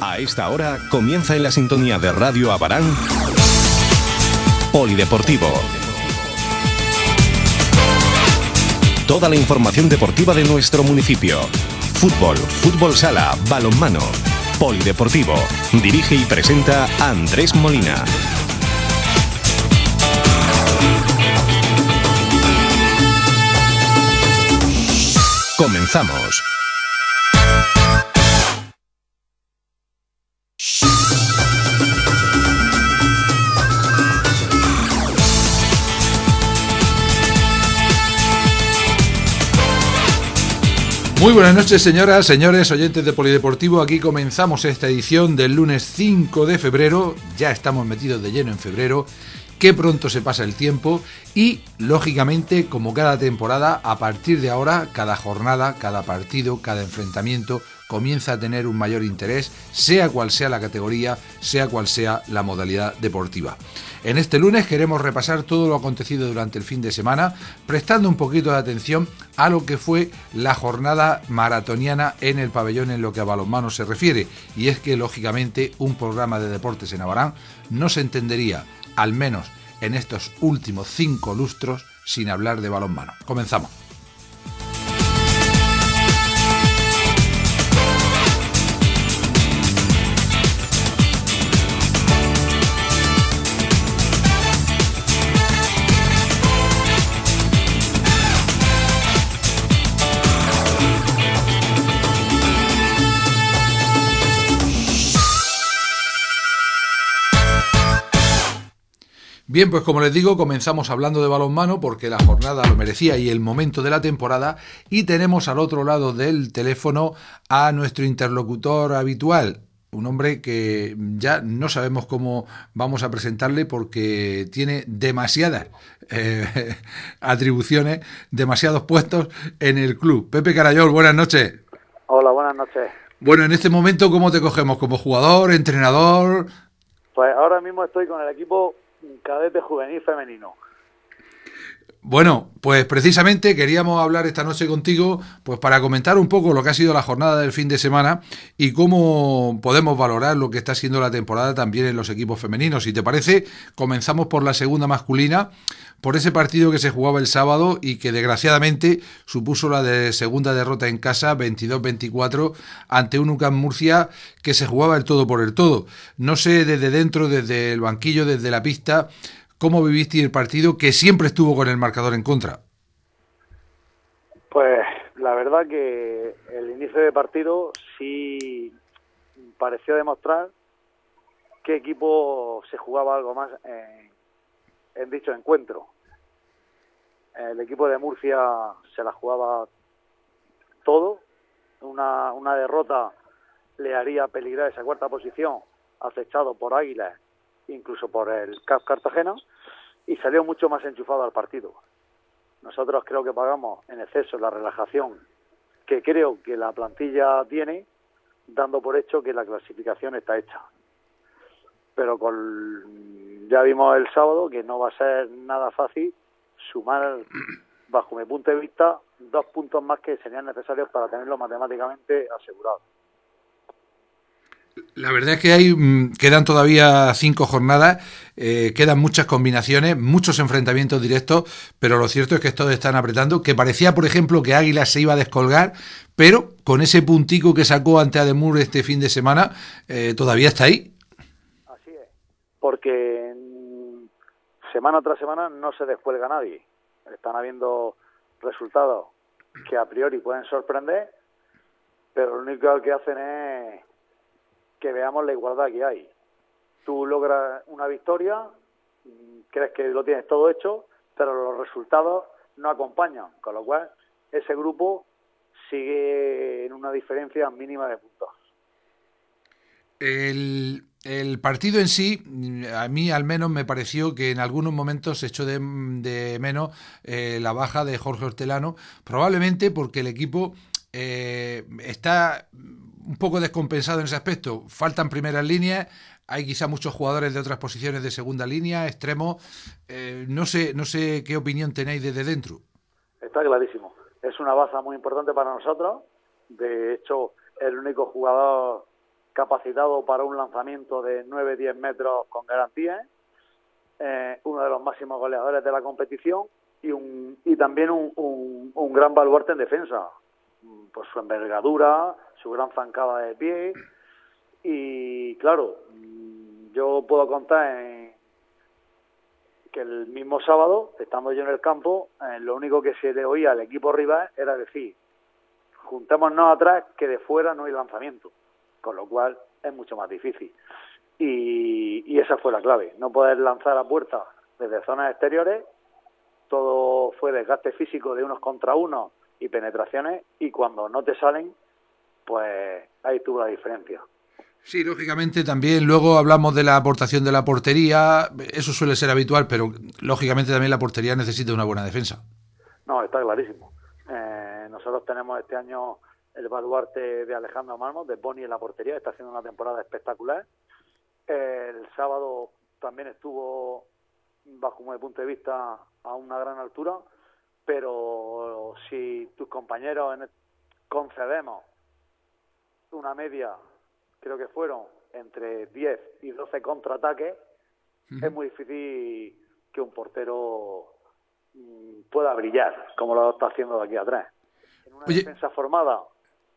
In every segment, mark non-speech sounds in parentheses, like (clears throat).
A esta hora comienza en la sintonía de Radio Abarán Polideportivo. Toda la información deportiva de nuestro municipio. Fútbol, fútbol sala, balonmano. Polideportivo. Dirige y presenta Andrés Molina. Comenzamos. Muy buenas noches, señoras, señores, oyentes de Polideportivo. Aquí comenzamos esta edición del lunes 5 de febrero. Ya estamos metidos de lleno en febrero. Qué pronto se pasa el tiempo. Y, lógicamente, como cada temporada, a partir de ahora, cada jornada, cada partido, cada enfrentamiento, comienza a tener un mayor interés, sea cual sea la categoría, sea cual sea la modalidad deportiva. En este lunes queremos repasar todo lo acontecido durante el fin de semana, prestando un poquito de atención a lo que fue la jornada maratoniana en el pabellón en lo que a balonmano se refiere, y es que lógicamente un programa de deportes en Abarán no se entendería, al menos en estos últimos cinco lustros, sin hablar de balonmano. Comenzamos. Bien, pues como les digo, comenzamos hablando de balonmano porque la jornada lo merecía y el momento de la temporada y tenemos al otro lado del teléfono a nuestro interlocutor habitual, un hombre que ya no sabemos cómo vamos a presentarle porque tiene demasiadas eh, (laughs) atribuciones, demasiados puestos en el club. Pepe Carayol, buenas noches. Hola, buenas noches. Bueno, en este momento, ¿cómo te cogemos? ¿Como jugador, entrenador? Pues ahora mismo estoy con el equipo cadete juvenil femenino. Bueno, pues precisamente queríamos hablar esta noche contigo, pues para comentar un poco lo que ha sido la jornada del fin de semana y cómo podemos valorar lo que está siendo la temporada también en los equipos femeninos. Si te parece, comenzamos por la segunda masculina, por ese partido que se jugaba el sábado y que desgraciadamente supuso la de segunda derrota en casa 22-24 ante un UCAM Murcia que se jugaba el todo por el todo. No sé desde dentro, desde el banquillo, desde la pista, cómo viviste el partido que siempre estuvo con el marcador en contra. Pues la verdad que el inicio de partido sí pareció demostrar qué equipo se jugaba algo más en en dicho encuentro. El equipo de Murcia se la jugaba todo. Una, una derrota le haría peligrar esa cuarta posición, acechado por Águilas, incluso por el Cap Cartagena, y salió mucho más enchufado al partido. Nosotros creo que pagamos en exceso la relajación que creo que la plantilla tiene, dando por hecho que la clasificación está hecha. Pero con ya vimos el sábado que no va a ser nada fácil sumar, (clears throat) bajo mi punto de vista, dos puntos más que serían necesarios para tenerlo matemáticamente asegurado. La verdad es que hay, mm, quedan todavía cinco jornadas, eh, quedan muchas combinaciones, muchos enfrentamientos directos, pero lo cierto es que estos están apretando, que parecía, por ejemplo, que Águilas se iba a descolgar, pero con ese puntico que sacó ante Ademur este fin de semana, eh, todavía está ahí. Así es, porque semana tras semana no se descuelga nadie. Están habiendo resultados que a priori pueden sorprender, pero lo único que hacen es que veamos la igualdad que hay. Tú logras una victoria, crees que lo tienes todo hecho, pero los resultados no acompañan, con lo cual ese grupo sigue en una diferencia mínima de puntos. El el partido en sí, a mí al menos me pareció que en algunos momentos se echó de, menos eh, la baja de Jorge Hortelano, probablemente porque el equipo eh, está un poco descompensado en ese aspecto. Faltan primeras líneas, hay quizá muchos jugadores de otras posiciones de segunda línea, extremo. Eh, no sé, no sé qué opinión tenéis desde dentro. Está clarísimo. Es una baza muy importante para nosotros. De hecho, el único jugador capacitado para un lanzamiento de 9-10 metros con garantías eh, uno de los máximos goleadores de la competición y, un, y también un, un, gran baluarte en defensa, por su envergadura, su gran zancada de pie y claro, yo puedo contar que el mismo sábado, estando yo en el campo, eh, lo único que se le oía al equipo rival era decir, juntémonos atrás que de fuera no hay lanzamiento con lo cual es mucho más difícil. Y, esa fue la clave, no poder lanzar a puerta desde zonas exteriores, todo fue desgaste físico de unos contra unos y penetraciones, y cuando no te salen, pues ahí tuvo la diferencia. Sí, lógicamente también luego hablamos de la aportación de la portería, eso suele ser habitual, pero lógicamente también la portería necesita una buena defensa. No, está clarísimo. Eh, nosotros tenemos este año el baluarte de Alejandro Marmos, de Boni en la portería, está haciendo una temporada espectacular. El sábado también estuvo, bajo mi punto de vista, a una gran altura, pero si tus compañeros concedemos una media, creo que fueron entre 10 y 12 contraataques, es muy difícil que un portero mm, pueda brillar, como lo está haciendo de aquí atrás. En una defensa formada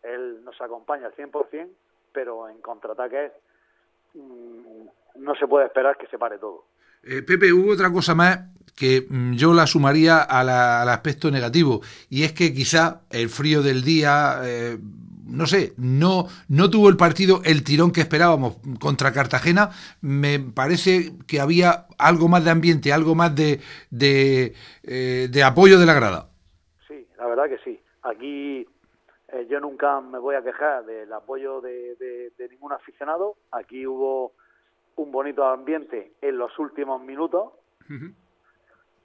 él nos acompaña al 100%, pero en contraataques mm, no se puede esperar que se pare todo. Eh, Pepe, hubo otra cosa más que mm, yo la sumaría al aspecto negativo, y es que quizá el frío del día, eh, no sé, no, no tuvo el partido el tirón que esperábamos contra Cartagena. Me parece que había algo más de ambiente, algo más de, de eh, apoyo de la grada. Sí, la verdad que sí. Aquí eh, yo nunca me voy a quejar del apoyo de, ningún aficionado. Aquí hubo un bonito ambiente en los últimos minutos,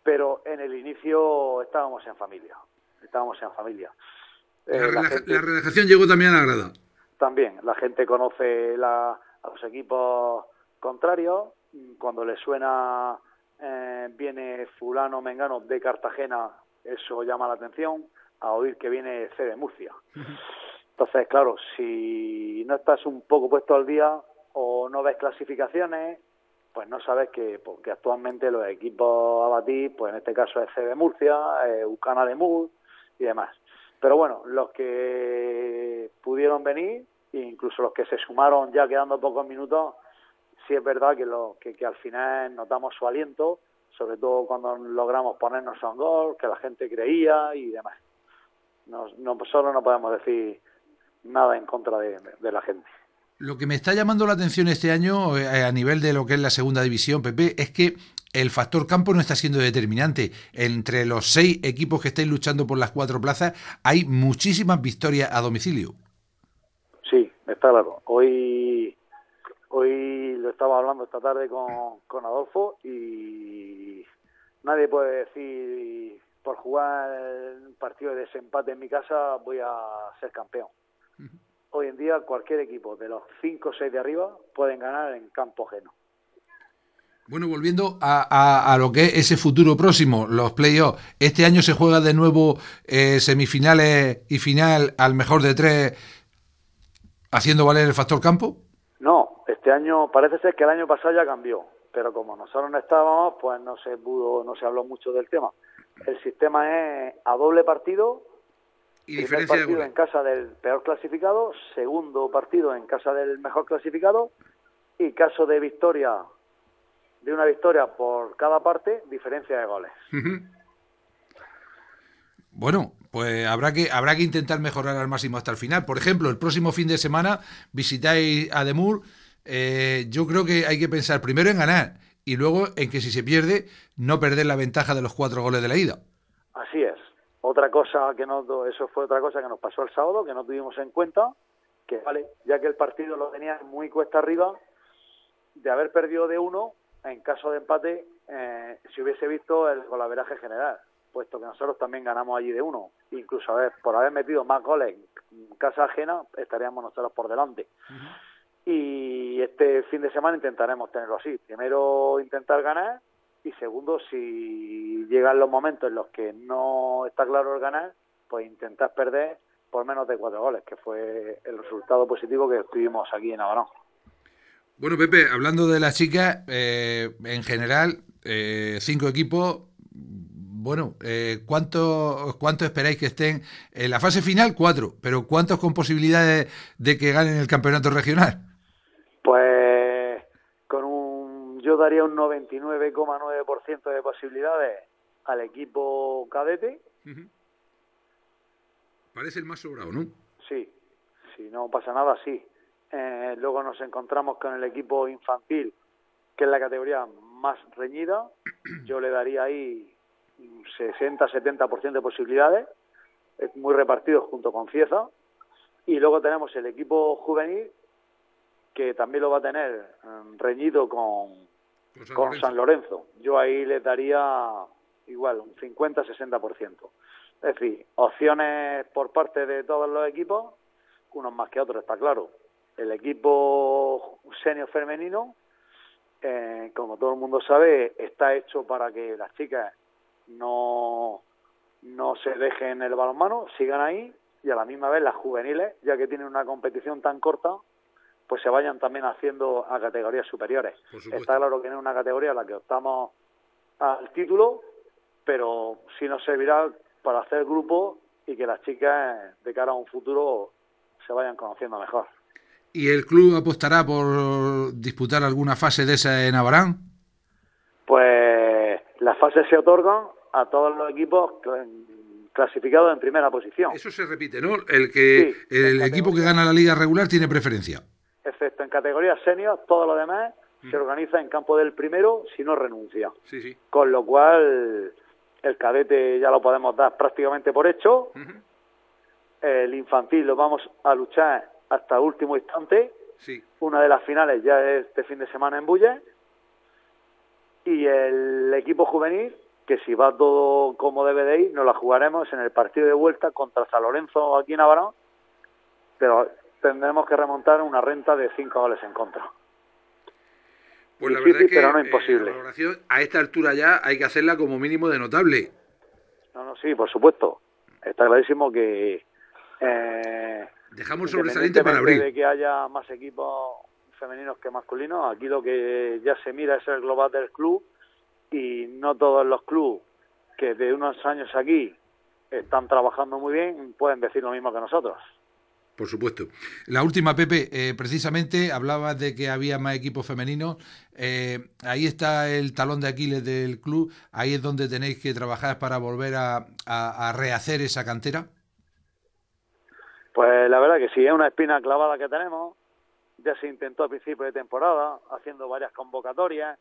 pero en el inicio estábamos en familia. Estábamos en familia. la, eh, la, llegó también a la También, la gente conoce a los equipos contrarios. Cuando le suena, eh, viene fulano, mengano de Cartagena, eso llama la atención a oír que viene C de Murcia. Entonces, claro, si no estás un poco puesto al día o no ves clasificaciones, pues no sabes que, porque actualmente los equipos a batir, pues en este caso es C de Murcia, eh, Ucana de Mur y demás. Pero bueno, los que pudieron venir, e incluso los que se sumaron ya quedando pocos minutos, sí es verdad que, lo, que, que, al final notamos su aliento, sobre todo cuando logramos ponernos a un gol, que la gente creía y demás no solo no podemos decir nada en contra de, la gente. Lo que me está llamando la atención este año eh, a nivel de lo que es la segunda división, Pepe, es que el factor campo no está siendo determinante. Entre los seis equipos que estáis luchando por las cuatro plazas hay muchísimas victorias a domicilio. Sí, está claro. Hoy, hoy lo estaba hablando esta tarde con, con Adolfo y nadie puede decir por jugar un partido de desempate en mi casa voy a ser campeón. Hoy en día cualquier equipo de los 5 o 6 de arriba pueden ganar en campo ajeno. Bueno, volviendo a, lo que es ese futuro próximo, los playoffs. Este año se juega de nuevo eh, semifinales y final al mejor de tres, haciendo valer el factor campo. No, este año parece ser que el año pasado ya cambió, pero como nosotros no estábamos, pues no se pudo, no se habló mucho del tema el sistema es a doble partido. ¿Y primer partido en casa del peor clasificado, segundo partido en casa del mejor clasificado y caso de victoria, de una victoria por cada parte, diferencia de goles. Bueno, pues habrá que, habrá que intentar mejorar al máximo hasta el final. Por ejemplo, el próximo fin de semana visitáis a Demur. Eh, yo creo que hay que pensar primero en ganar y luego en que si se pierde, no perder la ventaja de los cuatro goles de la ida. Así es. Otra cosa que nos, eso fue otra cosa que nos pasó el sábado, que no tuvimos en cuenta, que vale, ya que el partido lo tenía muy cuesta arriba, de haber perdido de uno, en caso de empate, eh, se si hubiese visto el golaveraje general, puesto que nosotros también ganamos allí de uno. Incluso a ver, por haber metido más goles en casa ajena, estaríamos nosotros por delante y este fin de semana intentaremos tenerlo así. Primero intentar ganar y segundo, si llegan los momentos en los que no está claro el ganar, pues intentar perder por menos de cuatro goles, que fue el resultado positivo que tuvimos aquí en Abanón Bueno, Pepe, hablando de las chicas, eh, en general, eh, cinco equipos. Bueno, eh, ¿cuántos cuánto esperáis que estén en la fase final? Cuatro, pero ¿cuántos con posibilidades de que ganen el campeonato regional? daría un 99,9% de posibilidades al equipo cadete. Parece el más sobrado, ¿no? Sí, si no pasa nada, sí. Eh, luego nos encontramos con el equipo infantil, que es la categoría más reñida. (clears throat) Yo le daría ahí un 60-70% de posibilidades. Es muy repartido junto con Cieza. Y luego tenemos el equipo juvenil, que también lo va a tener mm, reñido con con San Lorenzo. Yo ahí les daría igual un 50-60%. Es decir, opciones por parte de todos los equipos, unos más que otros, está claro. El equipo senior femenino, eh, como todo el mundo sabe, está hecho para que las chicas no, no se dejen el balonmano, sigan ahí y a la misma vez las juveniles, ya que tienen una competición tan corta, pues se vayan también haciendo a categorías superiores. Está claro que no es una categoría en la que optamos al título, pero sí nos servirá para hacer grupo y que las chicas de cara a un futuro se vayan conociendo mejor. ¿Y el club apostará por disputar alguna fase de esa en Abarán? Pues las fases se otorgan a todos los equipos clasificados en primera posición. Eso se repite, ¿no? El que el equipo que gana la liga regular tiene preferencia excepto en categoría senior, todo lo demás se organiza en campo del primero si no renuncia. Con lo cual, el cadete ya lo podemos dar prácticamente por hecho. El infantil lo vamos a luchar hasta último instante. Una de las finales ya es este fin de semana en Bulle. Y el equipo juvenil, que si va todo como debe de ir, nos la jugaremos en el partido de vuelta contra San Lorenzo aquí en Avarón Pero tendremos que remontar una renta de cinco goles en contra. Pues Difícil, es eh, imposible. la a esta altura ya hay que hacerla como mínimo de notable. No, no, sí, por supuesto. Está clarísimo que... Eh, Dejamos sobresaliente para abrir. de que haya más equipos femeninos que masculinos, aquí lo que ya se mira es el global del club y no todos los clubes que de unos años aquí están trabajando muy bien pueden decir lo mismo que nosotros. Por supuesto. La última, Pepe, eh, precisamente hablabas de que había más equipos femeninos. Eh, ahí está el talón de Aquiles del club. Ahí es donde tenéis que trabajar para volver a, rehacer esa cantera. Pues la verdad que sí, es una espina clavada que tenemos. Ya se intentó a principios de temporada, haciendo varias convocatorias.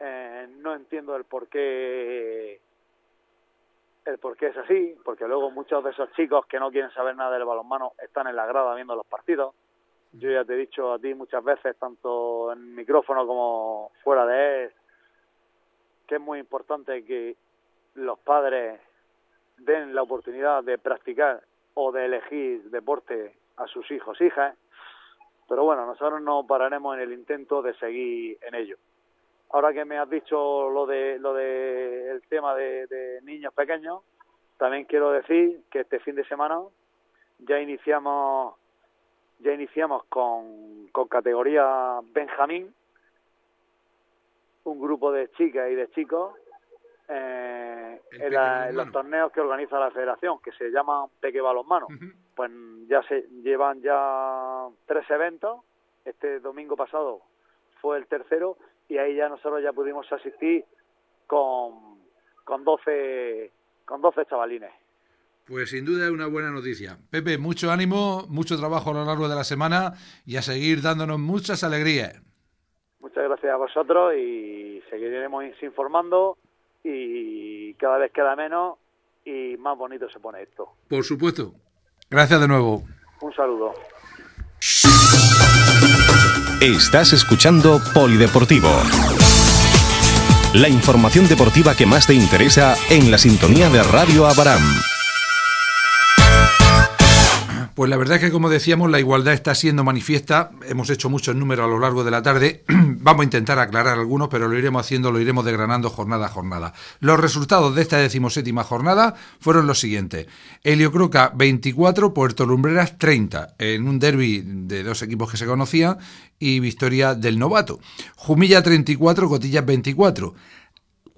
Eh, no entiendo el por qué el por qué es así, porque luego muchos de esos chicos que no quieren saber nada del balonmano están en la grada viendo los partidos. Yo ya te he dicho a ti muchas veces, tanto en micrófono como fuera de él, que es muy importante que los padres den la oportunidad de practicar o de elegir deporte a sus hijos, hijas. Pero bueno, nosotros no pararemos en el intento de seguir en ello ahora que me has dicho lo de lo de el tema de, niños pequeños también quiero decir que este fin de semana ya iniciamos ya iniciamos con, con categoría Benjamín un grupo de chicas y de chicos eh, en, los torneos que organiza la federación que se llama Peque Balonmano pues ya se llevan ya tres eventos este domingo pasado fue el tercero y ahí ya nosotros ya pudimos asistir con, con, 12, con 12 chavalines. Pues sin duda es una buena noticia. Pepe, mucho ánimo, mucho trabajo a lo largo de la semana y a seguir dándonos muchas alegrías. Muchas gracias a vosotros y seguiremos informando y cada vez queda menos y más bonito se pone esto. Por supuesto. Gracias de nuevo. Un saludo. Estás escuchando Polideportivo. La información deportiva que más te interesa en la sintonía de Radio Abarán. Pues la verdad es que, como decíamos, la igualdad está siendo manifiesta. Hemos hecho muchos números a lo largo de la tarde. (clears throat) Vamos a intentar aclarar algunos, pero lo iremos haciendo, lo iremos degranando jornada a jornada. Los resultados de esta decimoséptima jornada fueron los siguientes. Croca 24, Puerto Lumbreras 30, en un derby de dos equipos que se conocían y victoria del novato. Jumilla 34, Cotillas 24.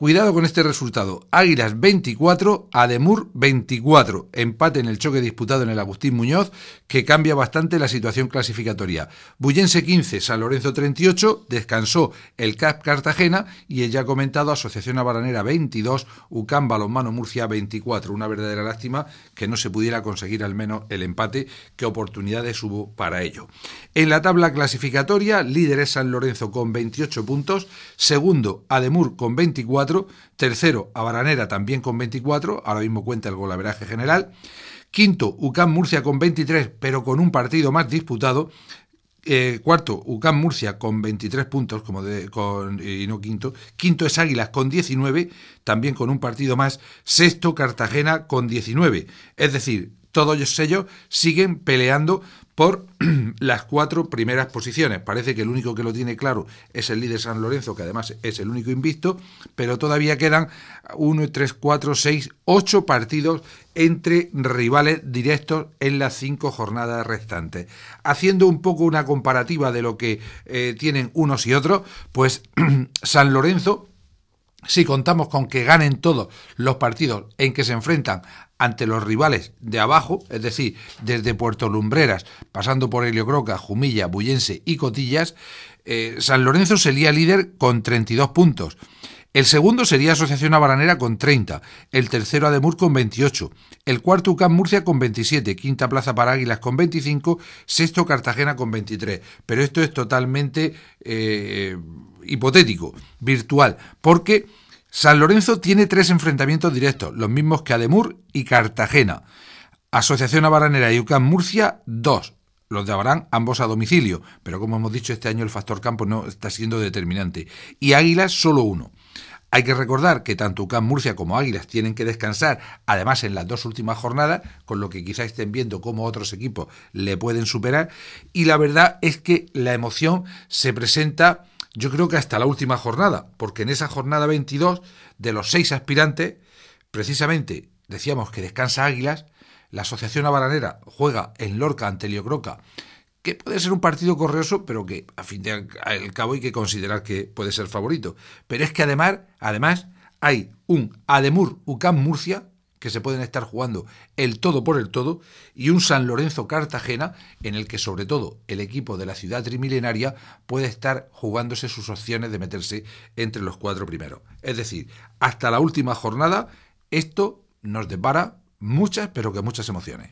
Cuidado con este resultado. Águilas 24, Ademur 24. Empate en el choque disputado en el Agustín Muñoz, que cambia bastante la situación clasificatoria. Bullense 15, San Lorenzo 38, descansó el CAP Cartagena y el ya comentado Asociación Abaranera 22, UCAM Balonmano Murcia 24. Una verdadera lástima que no se pudiera conseguir al menos el empate, ...qué oportunidades hubo para ello. En la tabla clasificatoria, líder es San Lorenzo con 28 puntos, segundo Ademur con 24, Tercero, Abaranera también con 24. Ahora mismo cuenta el golaveraje general. Quinto, UCAM Murcia con 23, pero con un partido más disputado. Eh, cuarto, UCAM Murcia con 23 puntos, como de, con, y no quinto. Quinto es Águilas con 19, también con un partido más. Sexto, Cartagena con 19. Es decir, todos ellos siguen peleando por (clears throat) las cuatro primeras posiciones. Parece que el único que lo tiene claro es el líder San Lorenzo, que además es el único invicto, pero todavía quedan 1, 3, 4, 6, 8 partidos entre rivales directos en las cinco jornadas restantes. Haciendo un poco una comparativa de lo que eh, tienen unos y otros, pues (clears throat) San Lorenzo si contamos con que ganen todos los partidos en que se enfrentan ante los rivales de abajo, es decir, desde Puerto Lumbreras, pasando por Croca, Jumilla, Bullense y Cotillas, eh, San Lorenzo sería líder con 32 puntos. El segundo sería Asociación Abaranera con 30, el tercero Ademur con 28, el cuarto UCAM Murcia con 27, quinta plaza para Águilas con 25, sexto Cartagena con 23. Pero esto es totalmente... Eh, hipotético, virtual, porque San Lorenzo tiene tres enfrentamientos directos, los mismos que Ademur y Cartagena. Asociación Abaranera y UCAM Murcia, dos. Los de Abarán, ambos a domicilio, pero como hemos dicho, este año el factor campo no está siendo determinante. Y Águilas, solo uno. Hay que recordar que tanto UCAM Murcia como Águilas tienen que descansar, además en las dos últimas jornadas, con lo que quizá estén viendo cómo otros equipos le pueden superar. Y la verdad es que la emoción se presenta yo creo que hasta la última jornada, porque en esa jornada 22, de los seis aspirantes, precisamente decíamos que descansa Águilas, la Asociación Abaranera juega en Lorca ante Liocroca, que puede ser un partido correoso, pero que a fin de al cabo hay que considerar que puede ser favorito. Pero es que además, además hay un Ademur UCAM Murcia que se pueden estar jugando el todo por el todo y un San Lorenzo Cartagena en el que sobre todo el equipo de la ciudad trimilenaria puede estar jugándose sus opciones de meterse entre los cuatro primeros. Es decir, hasta la última jornada esto nos depara muchas pero que muchas emociones.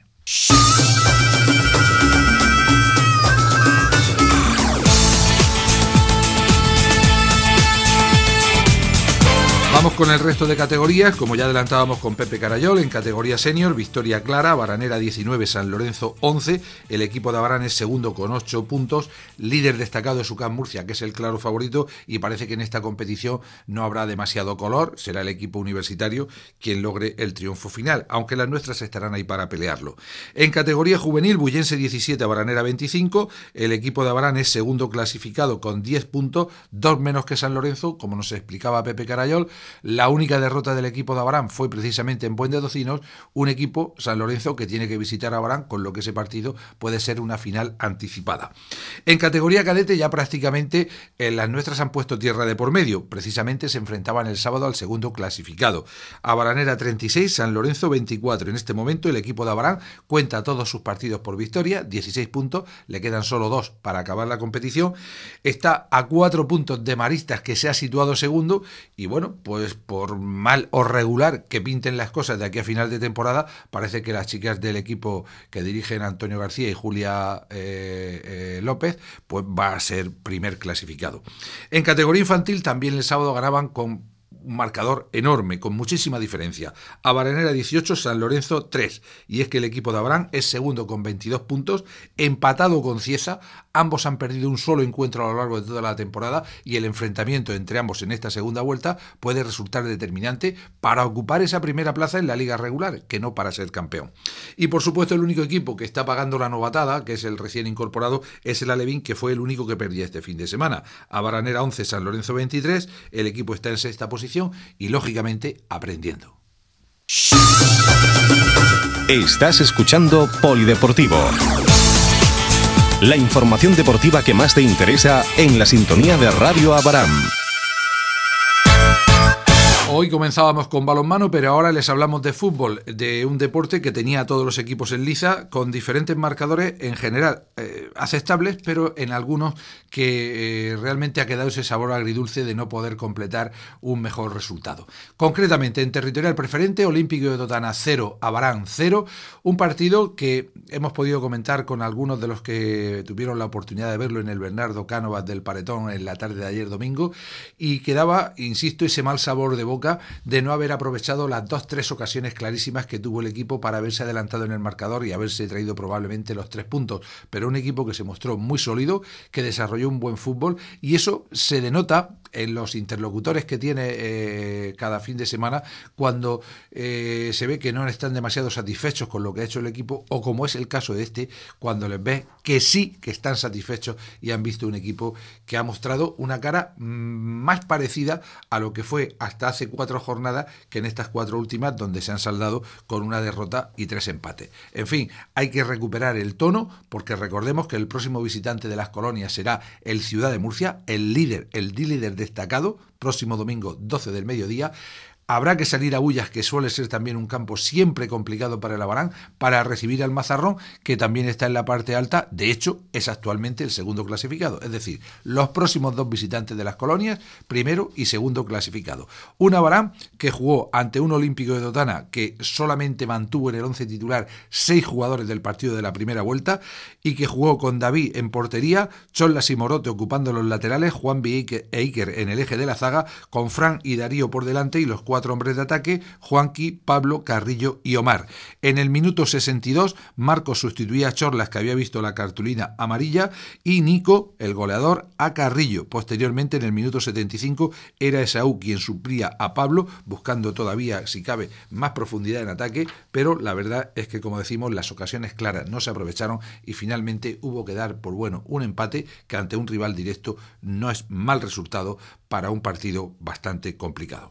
Vamos con el resto de categorías, como ya adelantábamos con Pepe Carayol, en categoría senior, Victoria Clara, Baranera 19, San Lorenzo 11, el equipo de Abarán es segundo con 8 puntos, líder destacado de Ucán Murcia, que es el claro favorito, y parece que en esta competición no habrá demasiado color, será el equipo universitario quien logre el triunfo final, aunque las nuestras estarán ahí para pelearlo. En categoría juvenil, Bullense 17, Baranera 25, el equipo de Abarán es segundo clasificado con 10 puntos, dos menos que San Lorenzo, como nos explicaba Pepe Carayol, la única derrota del equipo de Abarán fue precisamente en Puente Docinos, un equipo San Lorenzo que tiene que visitar a Abarán, con lo que ese partido puede ser una final anticipada. En categoría cadete ya prácticamente eh, las nuestras han puesto tierra de por medio, precisamente se enfrentaban el sábado al segundo clasificado. Abarán era 36, San Lorenzo 24. En este momento el equipo de Abarán cuenta todos sus partidos por victoria, 16 puntos, le quedan solo dos para acabar la competición. Está a cuatro puntos de Maristas que se ha situado segundo y bueno, pues pues, por mal o regular que pinten las cosas de aquí a final de temporada, parece que las chicas del equipo que dirigen Antonio García y Julia eh, eh, López, pues va a ser primer clasificado. En categoría infantil también el sábado ganaban con un marcador enorme, con muchísima diferencia. Barenera 18, San Lorenzo 3. Y es que el equipo de Abraham es segundo con 22 puntos, empatado con Ciesa Ambos han perdido un solo encuentro a lo largo de toda la temporada y el enfrentamiento entre ambos en esta segunda vuelta puede resultar determinante para ocupar esa primera plaza en la liga regular, que no para ser campeón. Y por supuesto el único equipo que está pagando la novatada, que es el recién incorporado, es el Alevín, que fue el único que perdía este fin de semana. A Baranera 11, San Lorenzo 23, el equipo está en sexta posición y lógicamente aprendiendo. Estás escuchando Polideportivo. La información deportiva que más te interesa en la sintonía de Radio Abarán. Hoy comenzábamos con balonmano, pero ahora les hablamos de fútbol, de un deporte que tenía todos los equipos en liza con diferentes marcadores en general eh, aceptables, pero en algunos que eh, realmente ha quedado ese sabor agridulce de no poder completar un mejor resultado. Concretamente, en territorial preferente, Olímpico de Totana 0, Abarán 0, un partido que hemos podido comentar con algunos de los que tuvieron la oportunidad de verlo en el Bernardo Cánovas del Paretón en la tarde de ayer domingo, y quedaba, insisto, ese mal sabor de boca de no haber aprovechado las dos, tres ocasiones clarísimas que tuvo el equipo para haberse adelantado en el marcador y haberse traído probablemente los tres puntos. Pero un equipo que se mostró muy sólido, que desarrolló un buen fútbol y eso se denota en los interlocutores que tiene eh, cada fin de semana cuando eh, se ve que no están demasiado satisfechos con lo que ha hecho el equipo o como es el caso de este cuando les ve que sí que están satisfechos y han visto un equipo que ha mostrado una cara mm, más parecida a lo que fue hasta hace cuatro jornadas que en estas cuatro últimas donde se han saldado con una derrota y tres empates. En fin, hay que recuperar el tono porque recordemos que el próximo visitante de las colonias será el Ciudad de Murcia, el líder, el líder destacado, próximo domingo 12 del mediodía, Habrá que salir a Ullas, que suele ser también un campo siempre complicado para el Abarán, para recibir al Mazarrón, que también está en la parte alta. De hecho, es actualmente el segundo clasificado. Es decir, los próximos dos visitantes de las colonias, primero y segundo clasificado. Un Abarán que jugó ante un Olímpico de Dotana que solamente mantuvo en el once titular seis jugadores del partido de la primera vuelta y que jugó con David en portería, Cholas y Morote ocupando los laterales, Juan B. Eiker en el eje de la zaga, con Fran y Darío por delante y los cuatro hombres de ataque, Juanqui, Pablo, Carrillo y Omar. En el minuto 62, Marcos sustituía a Chorlas, que había visto la cartulina amarilla, y Nico, el goleador, a Carrillo. Posteriormente, en el minuto 75, era Esaú quien suplía a Pablo, buscando todavía, si cabe, más profundidad en ataque, pero la verdad es que, como decimos, las ocasiones claras no se aprovecharon y finalmente hubo que dar por bueno un empate que ante un rival directo no es mal resultado para un partido bastante complicado.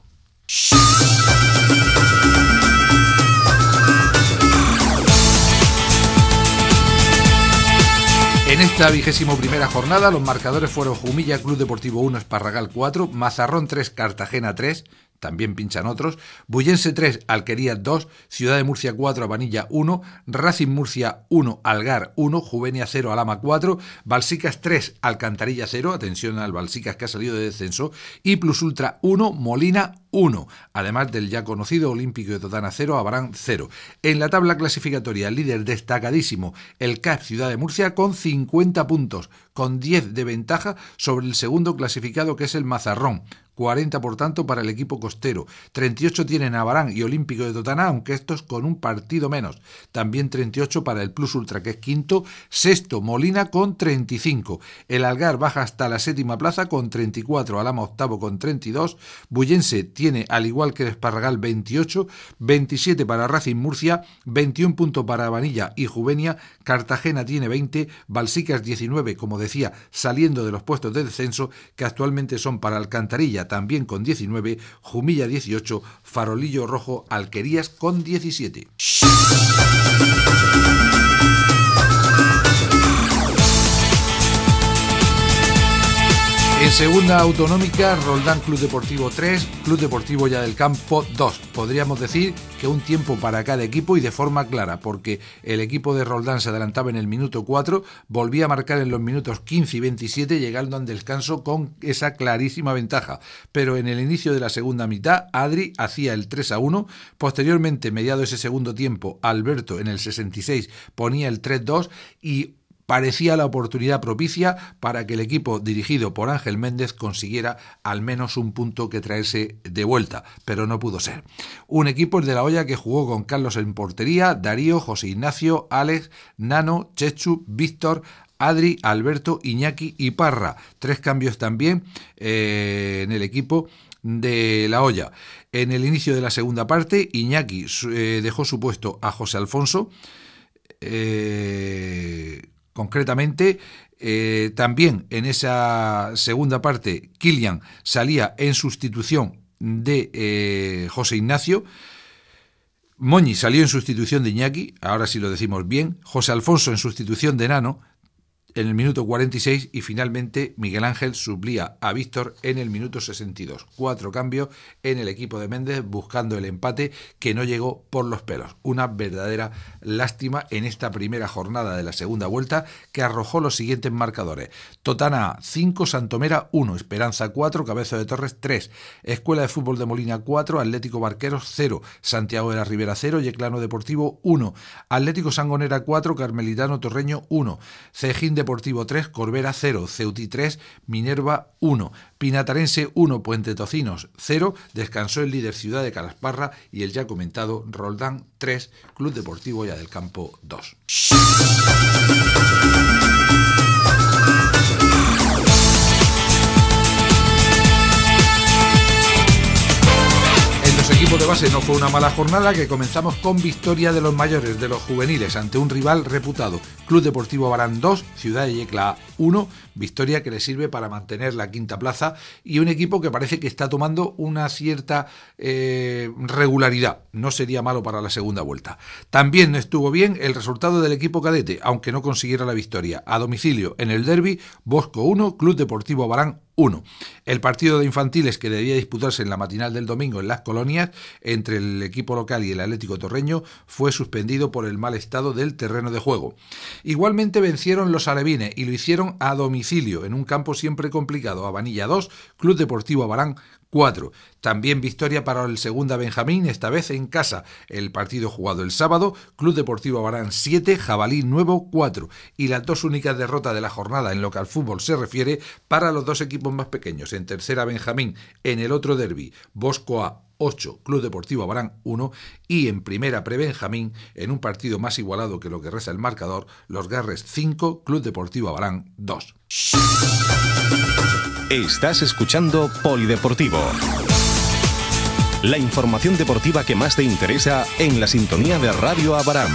En esta vigésimo primera jornada los marcadores fueron Jumilla Club Deportivo 1 Esparragal 4, Mazarrón 3 Cartagena 3, también pinchan otros, Bullense 3, Alquería 2, Ciudad de Murcia 4, Avanilla 1, Racing Murcia 1, Algar 1, Juvenia 0, Alama 4, Balsicas 3, Alcantarilla 0, atención al Balsicas que ha salido de descenso, y Plus Ultra 1, Molina 1, además del ya conocido Olímpico de Totana 0, Abarán 0. En la tabla clasificatoria, líder destacadísimo, el CAP Ciudad de Murcia, con 50 puntos, con 10 de ventaja sobre el segundo clasificado que es el Mazarrón, 40 por tanto para el equipo costero. 38 tienen Abarán y Olímpico de Totana... aunque estos con un partido menos. También 38 para el Plus Ultra, que es quinto. Sexto, Molina con 35. El Algar baja hasta la séptima plaza con 34. Alama octavo con 32. Bullense tiene, al igual que el Esparragal, 28. 27 para Racing Murcia. 21 puntos para Vanilla y Juvenia. Cartagena tiene 20. Balsicas 19, como decía, saliendo de los puestos de descenso que actualmente son para Alcantarilla también con 19, Jumilla 18, Farolillo Rojo, Alquerías con 17. En segunda autonómica, Roldán Club Deportivo 3, Club Deportivo Ya del Campo 2. Podríamos decir que un tiempo para cada equipo y de forma clara, porque el equipo de Roldán se adelantaba en el minuto 4, volvía a marcar en los minutos 15 y 27, llegando al descanso con esa clarísima ventaja. Pero en el inicio de la segunda mitad, Adri hacía el 3 a 1. Posteriormente, mediado ese segundo tiempo, Alberto en el 66 ponía el 3 2 y parecía la oportunidad propicia para que el equipo dirigido por Ángel Méndez consiguiera al menos un punto que traerse de vuelta, pero no pudo ser. Un equipo de la olla que jugó con Carlos en portería, Darío, José Ignacio, Alex, Nano, Chechu, Víctor, Adri, Alberto, Iñaki y Parra. Tres cambios también eh, en el equipo de La Olla. En el inicio de la segunda parte, Iñaki eh, dejó su puesto a José Alfonso. Eh, Concretamente, eh, también en esa segunda parte, Kilian salía en sustitución de eh, José Ignacio. Moñi salió en sustitución de Iñaki, ahora sí lo decimos bien. José Alfonso en sustitución de Nano en el minuto 46 y finalmente Miguel Ángel suplía a Víctor en el minuto 62. Cuatro cambios en el equipo de Méndez buscando el empate que no llegó por los pelos. Una verdadera lástima en esta primera jornada de la segunda vuelta que arrojó los siguientes marcadores. Totana 5, Santomera 1, Esperanza 4, Cabeza de Torres 3, Escuela de Fútbol de Molina 4, Atlético Barqueros 0, Santiago de la Ribera 0, Yeclano Deportivo 1, Atlético Sangonera 4, Carmelitano Torreño 1, Cejín Deportivo 3, Corbera 0, Ceuti 3, Minerva 1, Pinatarense 1, Puente Tocinos 0, descansó el líder Ciudad de Calasparra y el ya comentado Roldán 3, Club Deportivo Ya del Campo 2. no fue una mala jornada que comenzamos con victoria de los mayores, de los juveniles, ante un rival reputado. Club Deportivo Barán 2, Ciudad de Yecla 1, victoria que le sirve para mantener la quinta plaza y un equipo que parece que está tomando una cierta eh, regularidad. No sería malo para la segunda vuelta. También no estuvo bien el resultado del equipo cadete, aunque no consiguiera la victoria. A domicilio en el derby, Bosco 1, Club Deportivo Barán 1. El partido de infantiles que debía disputarse en la matinal del domingo en las colonias entre el equipo local y el Atlético Torreño fue suspendido por el mal estado del terreno de juego. Igualmente vencieron los alevines y lo hicieron a domicilio en un campo siempre complicado. Vanilla 2, Club Deportivo Abarán 4. También victoria para el Segunda Benjamín, esta vez en casa. El partido jugado el sábado, Club Deportivo abarán 7, Jabalí Nuevo 4. Y las dos únicas derrotas de la jornada en lo que al fútbol se refiere para los dos equipos más pequeños. En tercera Benjamín, en el otro derby, Bosco A 8, Club Deportivo Abarán 1 y en primera pre-Benjamín, en un partido más igualado que lo que reza el marcador, los Garres 5, Club Deportivo Abarán 2. Estás escuchando Polideportivo. La información deportiva que más te interesa en la sintonía de Radio Abarán.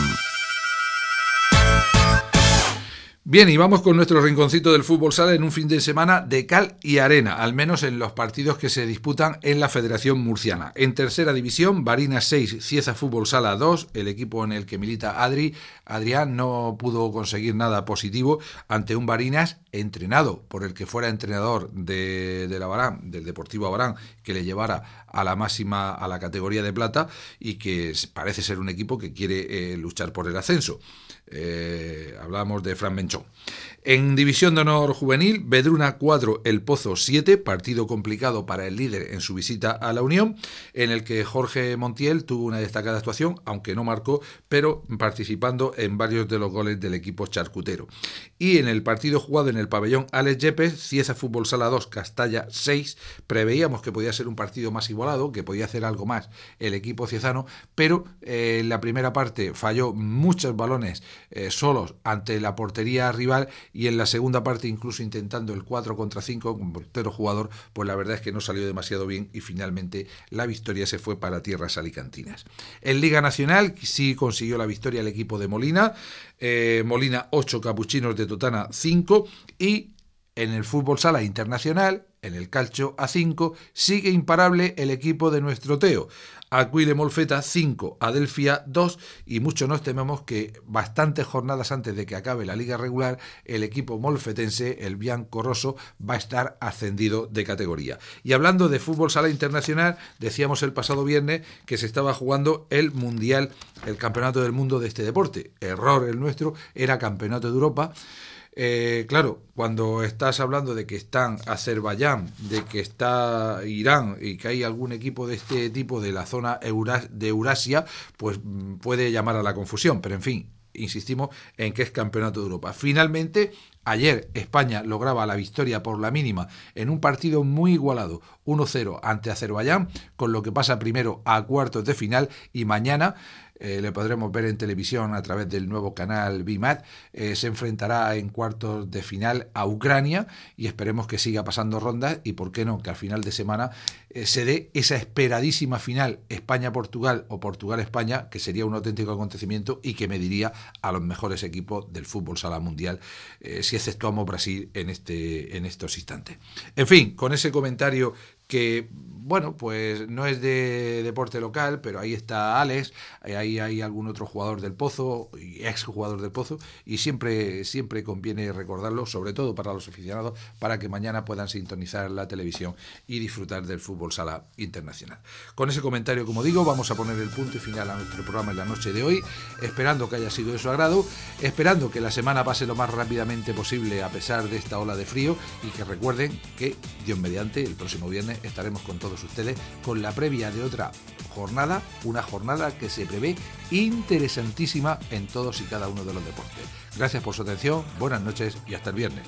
Bien, y vamos con nuestro rinconcito del fútbol sala en un fin de semana de cal y arena, al menos en los partidos que se disputan en la Federación Murciana. En tercera división, Barinas 6, Cieza Fútbol Sala 2, el equipo en el que milita Adri. Adrián no pudo conseguir nada positivo ante un Barinas entrenado por el que fuera entrenador de, del del Deportivo Abarán, que le llevara a la máxima, a la categoría de plata y que parece ser un equipo que quiere eh, luchar por el ascenso. Eh, hablamos de Fran Menchov. En División de Honor Juvenil, Bedruna 4, El Pozo 7, partido complicado para el líder en su visita a la Unión, en el que Jorge Montiel tuvo una destacada actuación, aunque no marcó, pero participando en varios de los goles del equipo charcutero. Y en el partido jugado en el pabellón Alex Yepes, Cieza Fútbol Sala 2, Castalla 6, preveíamos que podía ser un partido más igualado, que podía hacer algo más el equipo ciezano, pero eh, en la primera parte falló muchos balones eh, solos ante la portería rival y en la segunda parte incluso intentando el 4 contra 5 ...como portero jugador, pues la verdad es que no salió demasiado bien y finalmente la victoria se fue para tierras alicantinas. En Liga Nacional sí consiguió la victoria el equipo de Molina, eh, Molina 8, Capuchinos de Totana 5 y en el fútbol sala internacional, en el calcio A5, sigue imparable el equipo de nuestro Teo. Aquile Molfeta 5, Adelphia 2 y mucho nos tememos que bastantes jornadas antes de que acabe la liga regular el equipo molfetense, el Bianco Rosso, va a estar ascendido de categoría. Y hablando de fútbol sala internacional, decíamos el pasado viernes que se estaba jugando el Mundial, el Campeonato del Mundo de este deporte. Error el nuestro, era Campeonato de Europa. Eh, claro, cuando estás hablando de que están Azerbaiyán, de que está Irán y que hay algún equipo de este tipo de la zona de Eurasia, pues mm, puede llamar a la confusión, pero en fin, insistimos en que es campeonato de Europa. Finalmente, ayer España lograba la victoria por la mínima en un partido muy igualado, 1-0 ante Azerbaiyán, con lo que pasa primero a cuartos de final y mañana eh, le podremos ver en televisión a través del nuevo canal BIMAT, eh, se enfrentará en cuartos de final a Ucrania y esperemos que siga pasando rondas y por qué no, que al final de semana eh, se dé esa esperadísima final España-Portugal o Portugal-España, que sería un auténtico acontecimiento y que mediría a los mejores equipos del fútbol sala mundial, si exceptuamos Brasil en, este, en estos instantes. En fin, con ese comentario que bueno, pues no es de deporte local, pero ahí está Alex, eh, ahí hay algún otro jugador del Pozo, ex jugador del Pozo, y siempre, siempre conviene recordarlo, sobre todo para los aficionados, para que mañana puedan sintonizar la televisión y disfrutar del fútbol sala internacional. Con ese comentario, como digo, vamos a poner el punto y final a nuestro programa en la noche de hoy, esperando que haya sido de su agrado, esperando que la semana pase lo más rápidamente posible a pesar de esta ola de frío y que recuerden que, Dios mediante, el próximo viernes estaremos con todos ustedes con la previa de otra jornada, una jornada que se prevé interesantísima en todos y cada uno de los deportes. Gracias por su atención, buenas noches y hasta el viernes.